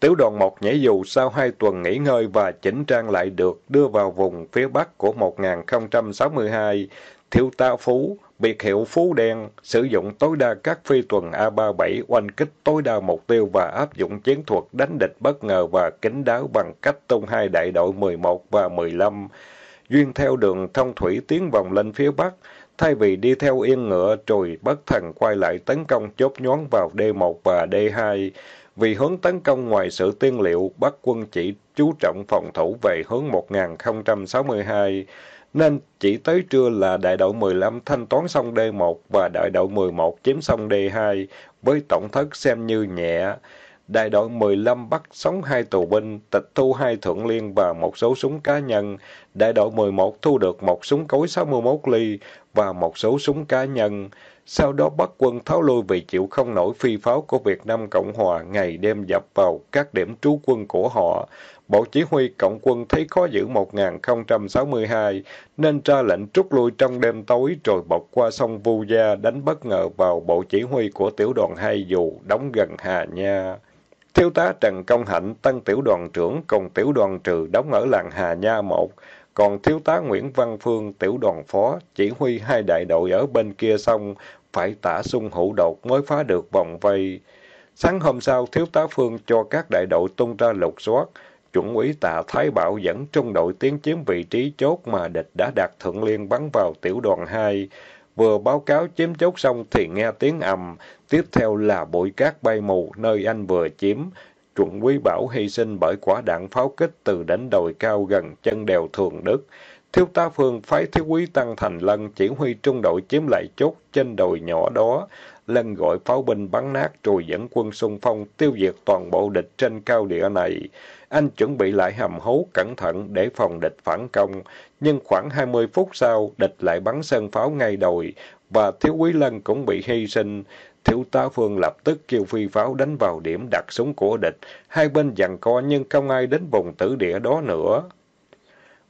Tiểu đoàn 1 nhảy dù sau 2 tuần nghỉ ngơi và chỉnh trang lại được đưa vào vùng phía bắc của 1062, Thiếu tá Phú, biệt hiệu Phú Đen, sử dụng tối đa các phi tuần A-37 oanh kích tối đa mục tiêu và áp dụng chiến thuật đánh địch bất ngờ và kín đáo bằng cách tung hai đại đội 11 và 15. Duyên theo đường thông thủy tiến vòng lên phía Bắc, thay vì đi theo yên ngựa trùi bất thần quay lại tấn công chốt nhón vào D1 và D2. Vì hướng tấn công ngoài sự tiên liệu, Bắc quân chỉ chú trọng phòng thủ về hướng 1062. Nên chỉ tới trưa là đại đội 15 thanh toán xong D1 và đại đội 11 chiếm xong D2, với tổng thất xem như nhẹ. Đại đội 15 bắt sống hai tù binh, tịch thu hai thượng liên và một số súng cá nhân. Đại đội 11 thu được một súng cối 61 ly và một số súng cá nhân. Sau đó bắt quân tháo lui vì chịu không nổi phi pháo của Việt Nam Cộng Hòa ngày đêm dập vào các điểm trú quân của họ. Bộ chỉ huy cộng quân thấy khó giữ 1062, nên ra lệnh rút lui trong đêm tối rồi bọc qua sông Vu Gia đánh bất ngờ vào bộ chỉ huy của tiểu đoàn hai dù đóng gần Hà Nha. Thiếu tá Trần Công Hạnh, tân tiểu đoàn trưởng, cùng tiểu đoàn trừ đóng ở làng Hà Nha một còn thiếu tá Nguyễn Văn Phương, tiểu đoàn phó, chỉ huy hai đại đội ở bên kia sông, phải tả xung hữu đột mới phá được vòng vây. Sáng hôm sau, thiếu tá Phương cho các đại đội tung ra lục soát, chuẩn úy tạ Thái Bảo dẫn trung đội tiến chiếm vị trí chốt mà địch đã đặt thượng liên bắn vào tiểu đoàn 2. Vừa báo cáo chiếm chốt xong thì nghe tiếng ầm, tiếp theo là bụi cát bay mù nơi anh vừa chiếm. Chuẩn quý bảo hy sinh bởi quả đạn pháo kích từ đỉnh đồi cao gần chân đèo Thường Đức. Thiếu tá Phương phái thiếu quý Tăng Thành Lân chỉ huy trung đội chiếm lại chốt trên đồi nhỏ đó lên gọi pháo binh bắn nát rồi dẫn quân xung phong tiêu diệt toàn bộ địch trên cao địa này. Anh chuẩn bị lại hầm hố cẩn thận để phòng địch phản công, nhưng khoảng 20 phút sau địch lại bắn sơn pháo ngay đồi và thiếu quý lân cũng bị hy sinh. Thiếu tá Phương lập tức kêu phi pháo đánh vào điểm đặt súng của địch, hai bên giằng co nhưng không ai đến vùng tử địa đó nữa.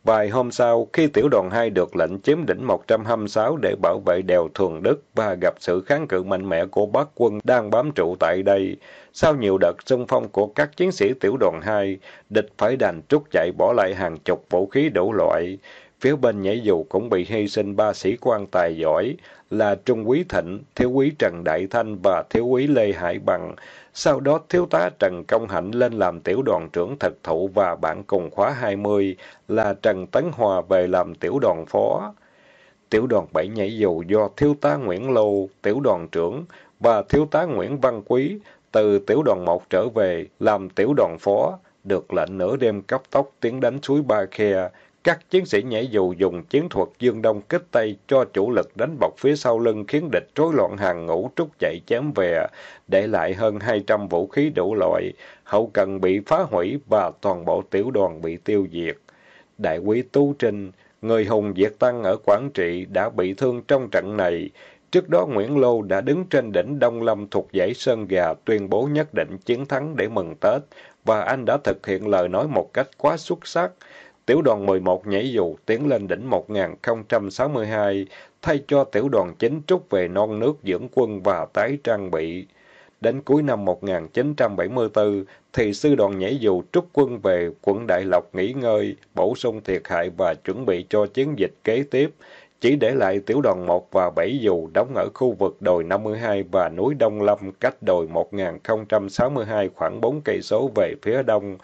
Vài hôm sau, khi tiểu đoàn 2 được lệnh chiếm đỉnh 126 để bảo vệ đèo Thường Đức và gặp sự kháng cự mạnh mẽ của bác quân đang bám trụ tại đây, sau nhiều đợt xung phong của các chiến sĩ tiểu đoàn 2, địch phải đành trút chạy bỏ lại hàng chục vũ khí đủ loại. Phía bên nhảy dù cũng bị hy sinh ba sĩ quan tài giỏi là Trung úy Thịnh, Thiếu úy Trần Đại Thanh và Thiếu úy Lê Hải Bằng, sau đó thiếu tá Trần Công Hạnh lên làm tiểu đoàn trưởng thật thụ và bạn cùng khóa 20 là Trần Tấn Hòa về làm tiểu đoàn phó. Tiểu đoàn 7 nhảy dù do thiếu tá Nguyễn Lâu, tiểu đoàn trưởng và thiếu tá Nguyễn Văn Quý từ tiểu đoàn 1 trở về làm tiểu đoàn phó, được lệnh nửa đêm cấp tốc tiến đánh suối Ba Khe, các chiến sĩ nhảy dù dùng chiến thuật dương đông kích tây cho chủ lực đánh bọc phía sau lưng khiến địch rối loạn hàng ngũ trút chạy chém về, để lại hơn 200 vũ khí đủ loại, hậu cần bị phá hủy và toàn bộ tiểu đoàn bị tiêu diệt. Đại quý Tú Trinh, người hùng diệt tăng ở Quảng Trị đã bị thương trong trận này. Trước đó Nguyễn Lô đã đứng trên đỉnh Đông Lâm thuộc dãy Sơn Gà tuyên bố nhất định chiến thắng để mừng Tết, và anh đã thực hiện lời nói một cách quá xuất sắc Tiểu đoàn 11 nhảy dù tiến lên đỉnh 1062, thay cho tiểu đoàn chính trúc về non nước dưỡng quân và tái trang bị. Đến cuối năm 1974, thì sư đoàn nhảy dù trúc quân về quận Đại Lộc nghỉ ngơi, bổ sung thiệt hại và chuẩn bị cho chiến dịch kế tiếp, chỉ để lại tiểu đoàn 1 và 7 dù đóng ở khu vực đồi 52 và núi Đông Lâm cách đồi 1062 khoảng 4 cây số về phía đông,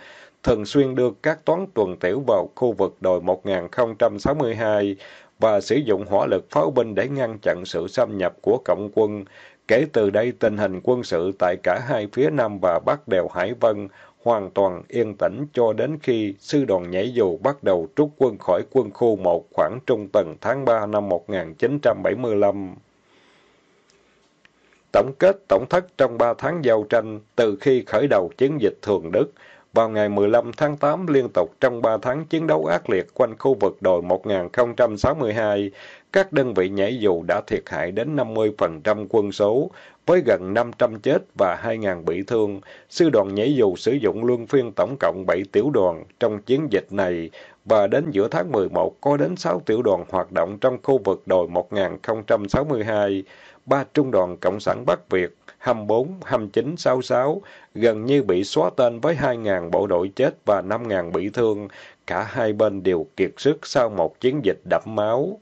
thường xuyên đưa các toán tuần tiểu vào khu vực đồi 1062 và sử dụng hỏa lực pháo binh để ngăn chặn sự xâm nhập của cộng quân. Kể từ đây, tình hình quân sự tại cả hai phía Nam và Bắc đều Hải Vân hoàn toàn yên tĩnh cho đến khi sư đoàn nhảy dù bắt đầu rút quân khỏi quân khu 1 khoảng trung tuần tháng 3 năm 1975. Tổng kết tổng thất trong 3 tháng giao tranh từ khi khởi đầu chiến dịch Thường Đức – vào ngày 15 tháng 8 liên tục trong 3 tháng chiến đấu ác liệt quanh khu vực đồi 1062, các đơn vị nhảy dù đã thiệt hại đến 50% quân số, với gần 500 chết và 2.000 bị thương. Sư đoàn nhảy dù sử dụng luân phiên tổng cộng 7 tiểu đoàn trong chiến dịch này, và đến giữa tháng 11 có đến 6 tiểu đoàn hoạt động trong khu vực đồi 1062 ba trung đoàn Cộng sản Bắc Việt 24-29-66 gần như bị xóa tên với 2.000 bộ đội chết và 5.000 bị thương. Cả hai bên đều kiệt sức sau một chiến dịch đẫm máu.